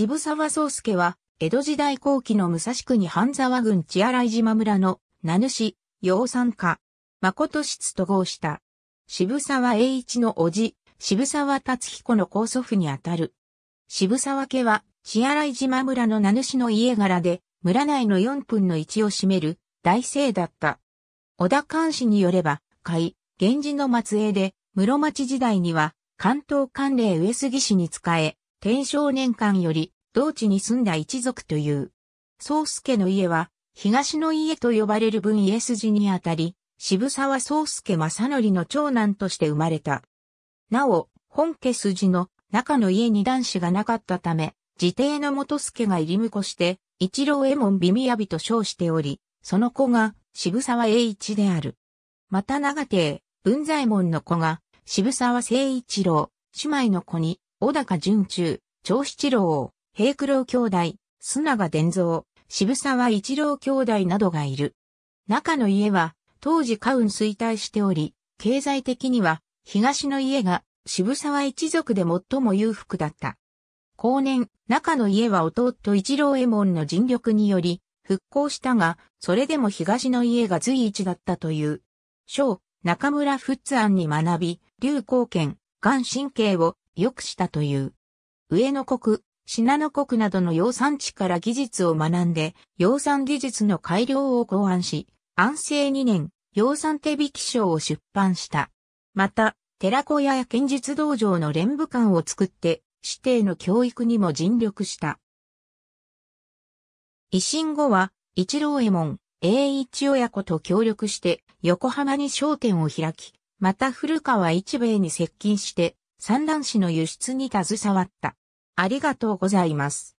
渋沢宗介は、江戸時代後期の武蔵国半沢郡千洗島村の名主、養蚕家、誠室と合した。渋沢栄一の叔父、渋沢達彦の高祖父にあたる。渋沢家は、千洗島村の名主の家柄で、村内の4分の1を占める大姓だった。小田監視によれば、斐、源氏の末裔で、室町時代には、関東関連上杉氏に仕え、天正年間より、同地に住んだ一族という。宗介の家は、東の家と呼ばれる分家筋にあたり、渋沢宗介正則の長男として生まれた。なお、本家筋の中の家に男子がなかったため、自邸の元助が入り婿して、一郎右衛門美雅と称しており、その子が渋沢栄一である。また長邸、文左衛門の子が渋沢誠一郎、姉妹の子に小高淳中、長七郎、平九郎兄弟、須永伝蔵、渋沢一郎兄弟などがいる。中の家は、当時家運衰退しており、経済的には、東の家が渋沢一族で最も裕福だった。後年、中の家は弟一郎右衛門の尽力により、復興したが、それでも東の家が随一だったという。小、中村仏庵に学び、劉光健、眼神経を良くしたという。上野国、信濃国などの養蚕地から技術を学んで、養蚕技術の改良を考案し、安政2年、養蚕手引賞を出版した。また、寺子屋や剣術道場の連部館を作って、指定の教育にも尽力した。維新後は、一郎右衛門、栄一親子と協力して、横浜に商店を開き、また古川一兵衛に接近して、産卵子の輸出に携わった。ありがとうございます。